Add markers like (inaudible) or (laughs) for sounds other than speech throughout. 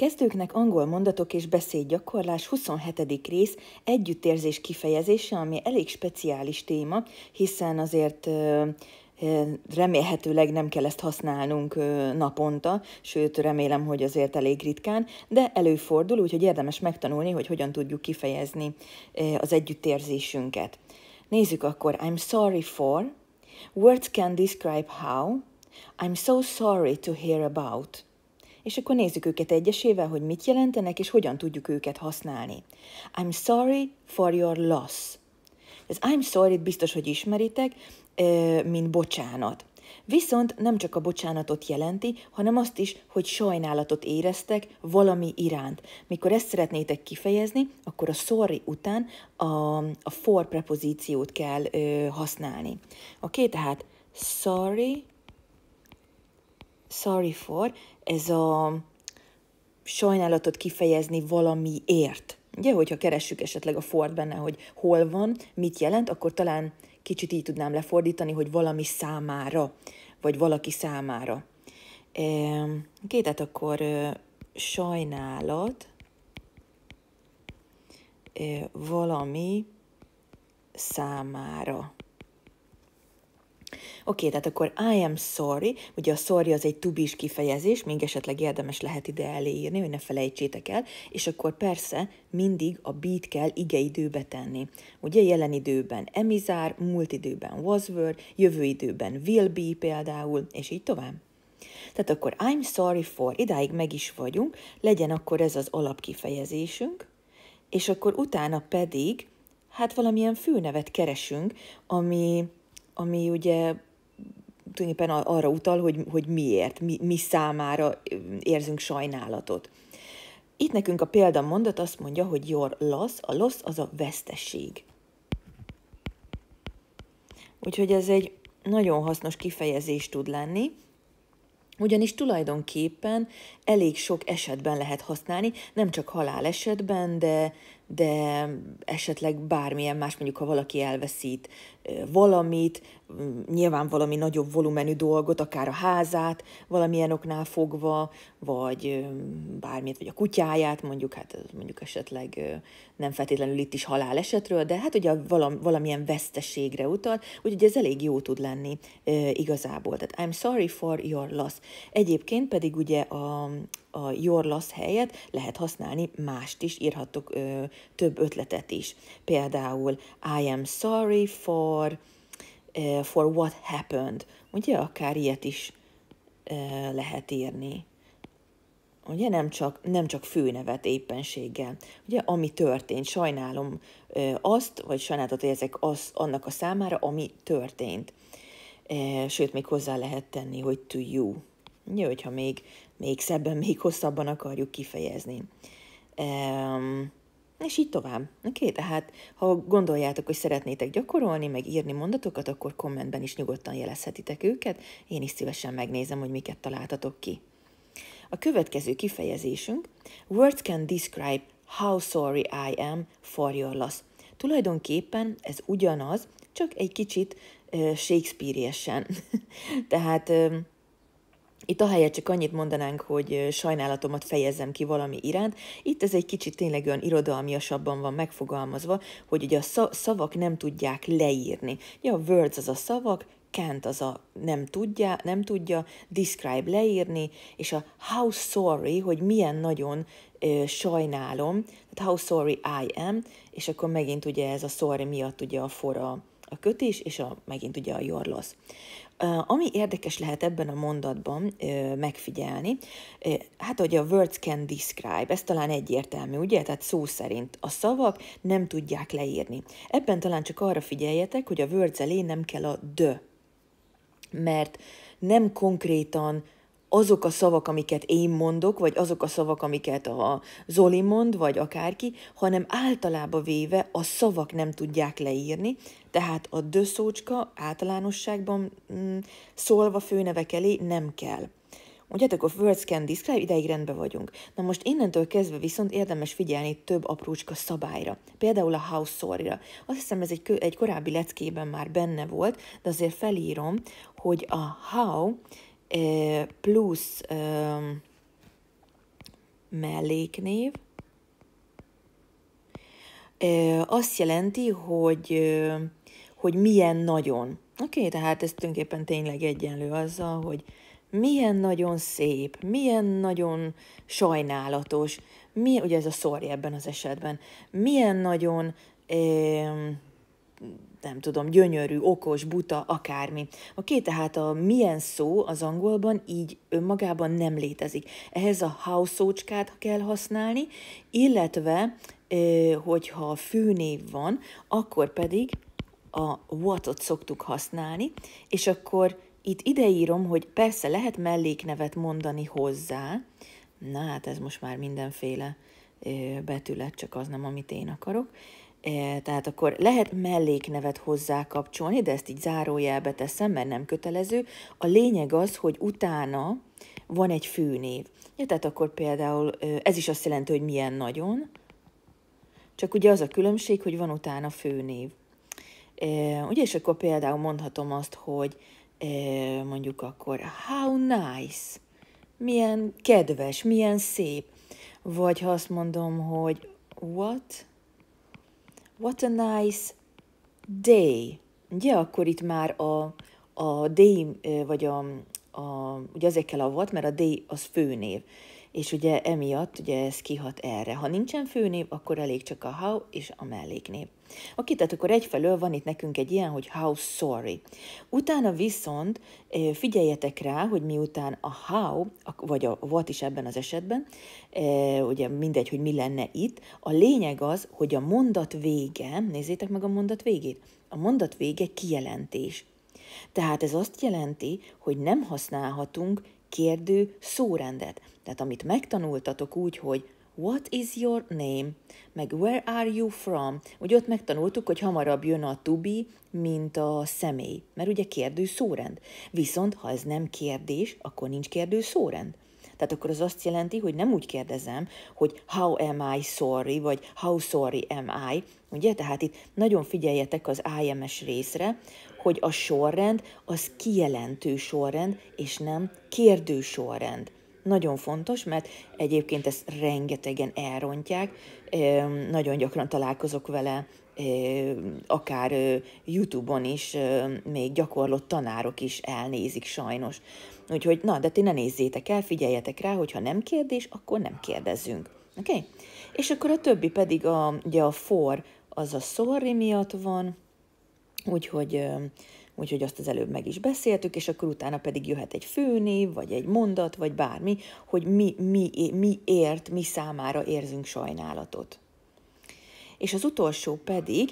Kezdőknek angol mondatok és beszédgyakorlás 27. rész együttérzés kifejezése, ami elég speciális téma, hiszen azért remélhetőleg nem kell ezt használnunk naponta, sőt remélem, hogy azért elég ritkán, de előfordul, úgyhogy érdemes megtanulni, hogy hogyan tudjuk kifejezni az együttérzésünket. Nézzük akkor, I'm sorry for, words can describe how, I'm so sorry to hear about – és akkor nézzük őket egyesével, hogy mit jelentenek, és hogyan tudjuk őket használni. I'm sorry for your loss. Ez I'm sorry biztos, hogy ismeritek, mint bocsánat. Viszont nem csak a bocsánatot jelenti, hanem azt is, hogy sajnálatot éreztek valami iránt. Mikor ezt szeretnétek kifejezni, akkor a sorry után a, a for prepozíciót kell ö, használni. Oké, okay, tehát sorry sorry for, ez a sajnálatot kifejezni valamiért. Ugye, hogyha keressük esetleg a Ford benne, hogy hol van, mit jelent, akkor talán kicsit így tudnám lefordítani, hogy valami számára, vagy valaki számára. Oké, tehát akkor sajnálat valami számára. Oké, tehát akkor I am sorry, ugye a sorry az egy tubis kifejezés, még esetleg érdemes lehet ide eléírni, hogy ne felejtsétek el, és akkor persze mindig a beat kell igeidőbe tenni. Ugye jelen időben emizár, múlt időben was were, jövő időben will be például, és így tovább. Tehát akkor I'm sorry for, idáig meg is vagyunk, legyen akkor ez az alapkifejezésünk, és akkor utána pedig, hát valamilyen főnevet keresünk, ami, ami ugye tulajdonképpen arra utal, hogy, hogy miért, mi, mi számára érzünk sajnálatot. Itt nekünk a példamondat azt mondja, hogy your loss, a loss az a veszteség. Úgyhogy ez egy nagyon hasznos kifejezés tud lenni, ugyanis tulajdonképpen elég sok esetben lehet használni, nem csak halál esetben, de, de esetleg bármilyen más, mondjuk ha valaki elveszít valamit, mm, nyilván valami nagyobb volumenű dolgot, akár a házát valamilyen oknál fogva, vagy bármit, vagy a kutyáját, mondjuk, hát mondjuk esetleg nem feltétlenül itt is halálesetről, de hát ugye valamilyen veszteségre utal, úgyhogy ez elég jó tud lenni igazából. Tehát I'm sorry for your loss. Egyébként pedig ugye a, a your loss helyett lehet használni mást is, írhattok ö, több ötletet is. Például I am sorry for, ö, for what happened. Ugye akár ilyet is ö, lehet írni. Ugye nem csak, nem csak főnevet éppenséggel. Ugye ami történt, sajnálom ö, azt, vagy sajnálatot érzek az, annak a számára, ami történt. sőt, még hozzá lehet tenni, hogy to you. Ugye, hogyha még még szebben, még hosszabban akarjuk kifejezni. Um, és így tovább. Oké, okay, tehát ha gondoljátok, hogy szeretnétek gyakorolni, meg írni mondatokat, akkor kommentben is nyugodtan jelezhetitek őket, én is szívesen megnézem, hogy miket találtatok ki. A következő kifejezésünk, words can describe how sorry I am for your loss. Tulajdonképpen ez ugyanaz, csak egy kicsit uh, Shakespeare-esen. (laughs) tehát uh, itt ahelyett csak annyit mondanánk, hogy sajnálatomat fejezzem ki valami iránt. Itt ez egy kicsit tényleg olyan irodalmiasabban van megfogalmazva, hogy ugye a szavak nem tudják leírni. Ja, a words az a szavak, can't az a nem tudja, nem tudja, describe leírni, és a how sorry, hogy milyen nagyon ö, sajnálom, tehát how sorry I am, és akkor megint ugye ez a sorry miatt ugye a fora a kötés és a, megint ugye a your loss. Ami érdekes lehet ebben a mondatban megfigyelni, hát hogy a words can describe, ez talán egyértelmű, ugye? Tehát szó szerint a szavak nem tudják leírni. Ebben talán csak arra figyeljetek, hogy a words elé nem kell a de, mert nem konkrétan azok a szavak, amiket én mondok, vagy azok a szavak, amiket a Zoli mond, vagy akárki, hanem általában véve a szavak nem tudják leírni, tehát a döszócska általánosságban mm, szólva főnevek elé nem kell. Ugye, akkor Words Can Describe, ideig rendben vagyunk. Na most innentől kezdve viszont érdemes figyelni több aprócska szabályra. Például a house sorry-ra. Azt hiszem ez egy, egy korábbi leckében már benne volt, de azért felírom, hogy a how plusz melléknév, azt jelenti, hogy, hogy milyen nagyon. Oké, okay, tehát ez tulajdonképpen tényleg egyenlő azzal, hogy milyen nagyon szép, milyen nagyon sajnálatos, mi, ugye ez a szorj ebben az esetben, milyen nagyon eh, nem tudom, gyönyörű, okos, buta, akármi. Oké, okay, tehát a milyen szó az angolban így önmagában nem létezik. Ehhez a how szócskát kell használni, illetve hogyha főnév van, akkor pedig a what-ot szoktuk használni, és akkor itt ideírom, hogy persze lehet melléknevet mondani hozzá, na hát ez most már mindenféle betület, csak az nem, amit én akarok, E, tehát akkor lehet melléknevet hozzá kapcsolni, de ezt így zárójelbe teszem, mert nem kötelező. A lényeg az, hogy utána van egy főnév. Ja, tehát akkor például ez is azt jelenti, hogy milyen nagyon, csak ugye az a különbség, hogy van utána főnév. E, ugye, és akkor például mondhatom azt, hogy e, mondjuk akkor how nice, milyen kedves, milyen szép, vagy ha azt mondom, hogy what, What a nice day. Ugye, akkor itt már a, a day, vagy a, a, ugye azért kell a what, mert a day az főnév és ugye emiatt ugye ez kihat erre. Ha nincsen főnév, akkor elég csak a how és a melléknév. Oké, tehát akkor egyfelől van itt nekünk egy ilyen, hogy how sorry. Utána viszont figyeljetek rá, hogy miután a how, vagy a what is ebben az esetben, ugye mindegy, hogy mi lenne itt, a lényeg az, hogy a mondat vége, nézzétek meg a mondat végét, a mondat vége kijelentés. Tehát ez azt jelenti, hogy nem használhatunk kérdő szórendet. Tehát amit megtanultatok úgy, hogy What is your name? Meg where are you from? Ugye ott megtanultuk, hogy hamarabb jön a to be, mint a személy, mert ugye kérdő szórend. Viszont ha ez nem kérdés, akkor nincs kérdő szórend. Tehát akkor az azt jelenti, hogy nem úgy kérdezem, hogy how am I sorry, vagy how sorry am I, ugye? Tehát itt nagyon figyeljetek az IMS részre, hogy a sorrend az kijelentő sorrend, és nem kérdő sorrend. Nagyon fontos, mert egyébként ezt rengetegen elrontják, nagyon gyakran találkozok vele, akár YouTube-on is, még gyakorlott tanárok is elnézik sajnos. Úgyhogy, na, de ti ne nézzétek el, figyeljetek rá, hogyha nem kérdés, akkor nem kérdezünk. Oké? Okay? És akkor a többi pedig a, ugye a for, az a sorry miatt van, Úgyhogy, úgyhogy azt az előbb meg is beszéltük, és akkor utána pedig jöhet egy főnév, vagy egy mondat, vagy bármi, hogy mi, mi, mi ért, mi számára érzünk sajnálatot. És az utolsó pedig,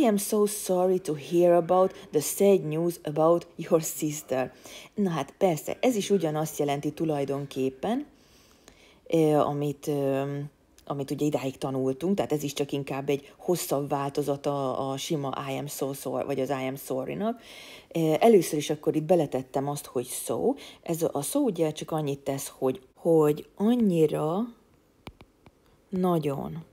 I am so sorry to hear about the sad news about your sister. Na hát persze, ez is ugyanazt jelenti tulajdonképpen, amit amit ugye idáig tanultunk, tehát ez is csak inkább egy hosszabb változata a sima I am so sorry, vagy az I am sorry-nak. E, először is akkor itt beletettem azt, hogy so. Ez a, a so ugye csak annyit tesz, hogy, hogy annyira nagyon.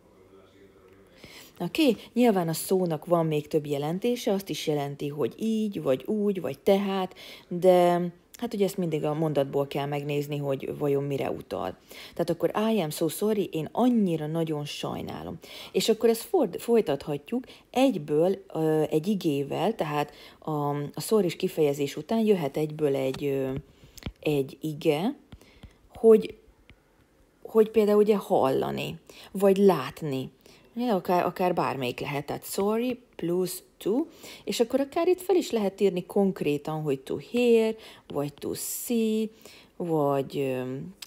Oké, okay? nyilván a szónak van még több jelentése, azt is jelenti, hogy így, vagy úgy, vagy tehát, de Hát ugye ezt mindig a mondatból kell megnézni, hogy vajon mire utal. Tehát akkor I am so sorry, én annyira nagyon sajnálom. És akkor ezt ford, folytathatjuk egyből ö, egy igével, tehát a, a sorry kifejezés után jöhet egyből egy, ö, egy ige, hogy, hogy például ugye hallani, vagy látni, akár, akár bármelyik lehet, tehát sorry plusz to, és akkor akár itt fel is lehet írni konkrétan, hogy to hear, vagy to see, vagy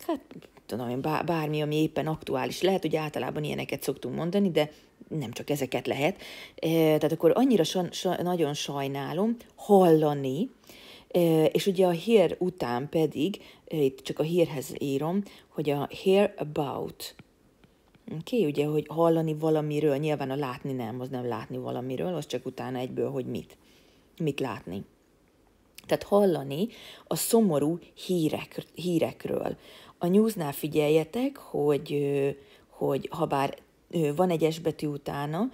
hát tudom én, bármi, ami éppen aktuális. Lehet, hogy általában ilyeneket szoktunk mondani, de nem csak ezeket lehet. Tehát akkor annyira sa- sa- nagyon sajnálom hallani, és ugye a hír után pedig, itt csak a hírhez írom, hogy a hear about – okay, ugye, hogy hallani valamiről, nyilván a látni nem, az nem látni valamiről, az csak utána egyből, hogy mit. Mit látni. Tehát hallani a szomorú hírek, hírekről. A newsnál figyeljetek, hogy, hogy ha bár van egy esbetű betű utána,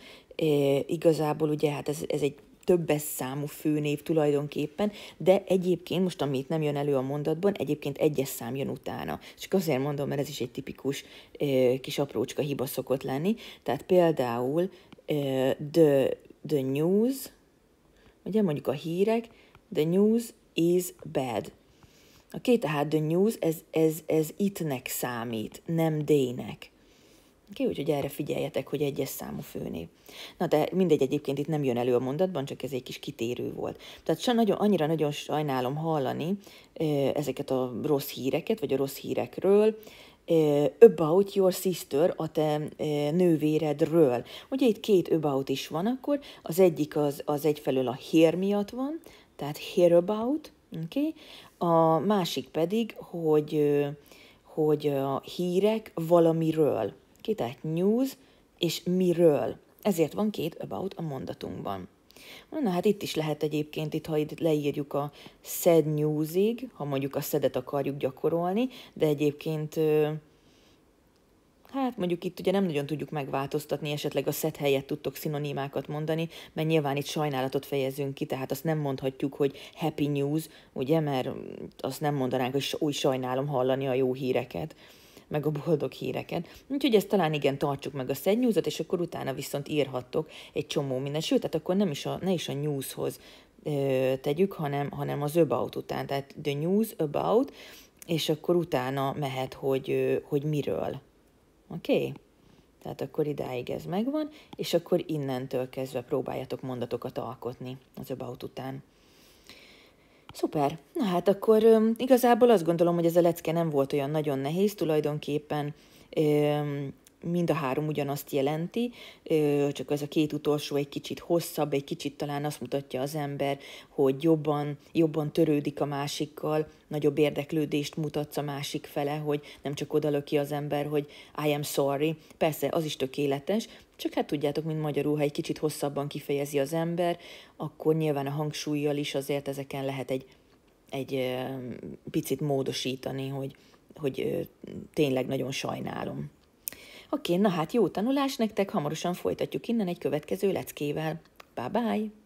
igazából ugye hát ez, ez egy többes számú főnév tulajdonképpen, de egyébként, most amit nem jön elő a mondatban, egyébként egyes szám jön utána. Csak azért mondom, mert ez is egy tipikus kis aprócska hiba szokott lenni. Tehát például the, the news, ugye mondjuk a hírek, the news is bad. Oké, okay, tehát the news, ez, ez, ez itnek számít, nem day-nek ki, úgyhogy erre figyeljetek, hogy egyes számú főnév. Na de mindegy, egyébként itt nem jön elő a mondatban, csak ez egy kis kitérő volt. Tehát se nagyon, annyira nagyon sajnálom hallani ezeket a rossz híreket, vagy a rossz hírekről, about your sister, a te nővéredről. Ugye itt két about is van akkor, az egyik az, az egyfelől a hér miatt van, tehát hear about, okay? a másik pedig, hogy, hogy a hírek valamiről ki, tehát news, és miről. Ezért van két about a mondatunkban. Na hát itt is lehet egyébként, itt ha itt leírjuk a sad newsig, ha mondjuk a szedet akarjuk gyakorolni, de egyébként hát mondjuk itt ugye nem nagyon tudjuk megváltoztatni, esetleg a szed helyett tudtok szinonimákat mondani, mert nyilván itt sajnálatot fejezünk ki, tehát azt nem mondhatjuk, hogy happy news, ugye, mert azt nem mondanánk, hogy úgy sajnálom hallani a jó híreket meg a boldog híreken. Úgyhogy ezt talán igen, tartsuk meg a szed news és akkor utána viszont írhattok egy csomó mindent. Sőt, tehát akkor nem is a, ne is a newshoz ö, tegyük, hanem, hanem az about után. Tehát the news about, és akkor utána mehet, hogy, ö, hogy miről. Oké? Okay? Tehát akkor idáig ez megvan, és akkor innentől kezdve próbáljatok mondatokat alkotni az about után. Szuper. Na hát akkor igazából azt gondolom, hogy ez a lecke nem volt olyan nagyon nehéz tulajdonképpen mind a három ugyanazt jelenti, csak ez a két utolsó egy kicsit hosszabb, egy kicsit talán azt mutatja az ember, hogy jobban, jobban törődik a másikkal, nagyobb érdeklődést mutatsz a másik fele, hogy nem csak odalöki az ember, hogy I am sorry. Persze, az is tökéletes, csak hát tudjátok, mint magyarul, ha egy kicsit hosszabban kifejezi az ember, akkor nyilván a hangsúlyjal is azért ezeken lehet egy, egy picit módosítani, hogy, hogy tényleg nagyon sajnálom. Oké, na hát jó tanulás nektek, hamarosan folytatjuk innen egy következő leckével. Bye-bye!